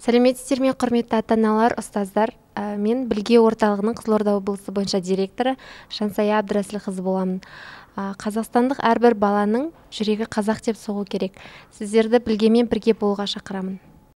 сәлеметсіздер ме құрметті ата аналар ұстаздар ә, мен білге орталығының қызылорда облысы бойынша директоры жансая әбдірәсілқызы боламын ә, қазақстандық әрбір баланың жүрегі қазақ деп соғу керек сіздерді білгемен бірге болуға шақырамын